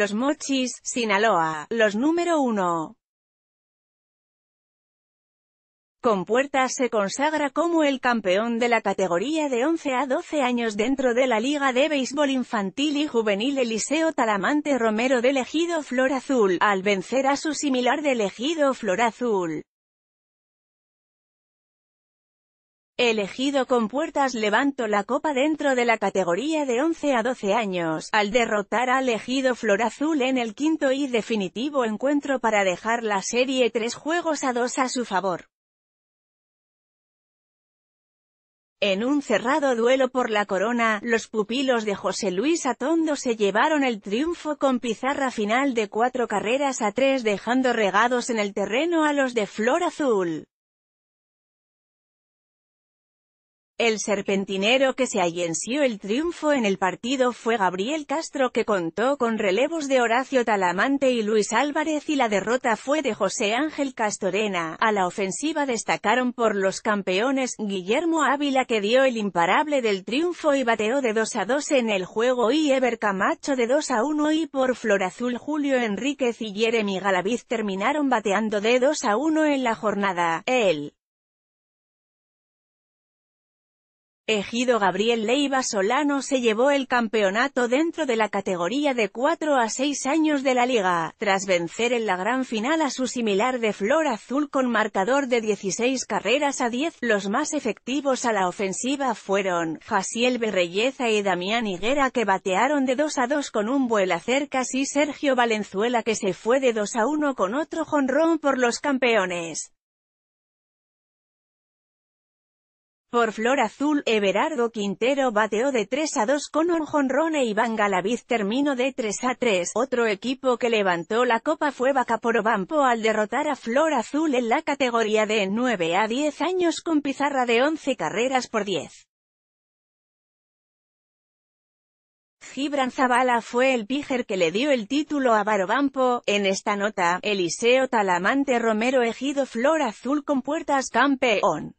Los Mochis, Sinaloa, los número 1. Compuertas se consagra como el campeón de la categoría de 11 a 12 años dentro de la Liga de Béisbol Infantil y Juvenil Eliseo Talamante Romero del Elegido Flor Azul, al vencer a su similar de Elegido Flor Azul. elegido con puertas levantó la copa dentro de la categoría de 11 a 12 años, al derrotar al elegido Flor Azul en el quinto y definitivo encuentro para dejar la serie 3 juegos a 2 a su favor. En un cerrado duelo por la corona, los pupilos de José Luis Atondo se llevaron el triunfo con pizarra final de cuatro carreras a tres dejando regados en el terreno a los de Flor Azul. El serpentinero que se allenció el triunfo en el partido fue Gabriel Castro que contó con relevos de Horacio Talamante y Luis Álvarez y la derrota fue de José Ángel Castorena. A la ofensiva destacaron por los campeones, Guillermo Ávila que dio el imparable del triunfo y bateó de 2 a 2 en el juego y Ever Camacho de 2 a 1 y por Florazul Julio Enríquez y Jeremy Galaviz terminaron bateando de 2 a 1 en la jornada. El Ejido Gabriel Leiva Solano se llevó el campeonato dentro de la categoría de 4 a 6 años de la liga, tras vencer en la gran final a su similar de Flor Azul con marcador de 16 carreras a 10. Los más efectivos a la ofensiva fueron Jaciel Berrelleza y Damián Higuera que batearon de 2 a 2 con un vuela cercas y Sergio Valenzuela que se fue de 2 a 1 con otro jonrón por los campeones. Por Flor Azul, Everardo Quintero bateó de 3 a 2 con un y e Galaviz terminó de 3 a 3. Otro equipo que levantó la copa fue Vacaporobampo al derrotar a Flor Azul en la categoría de 9 a 10 años con pizarra de 11 carreras por 10. Gibran Zavala fue el píger que le dio el título a Barobampo. En esta nota, Eliseo Talamante Romero Ejido Flor Azul con puertas campeón.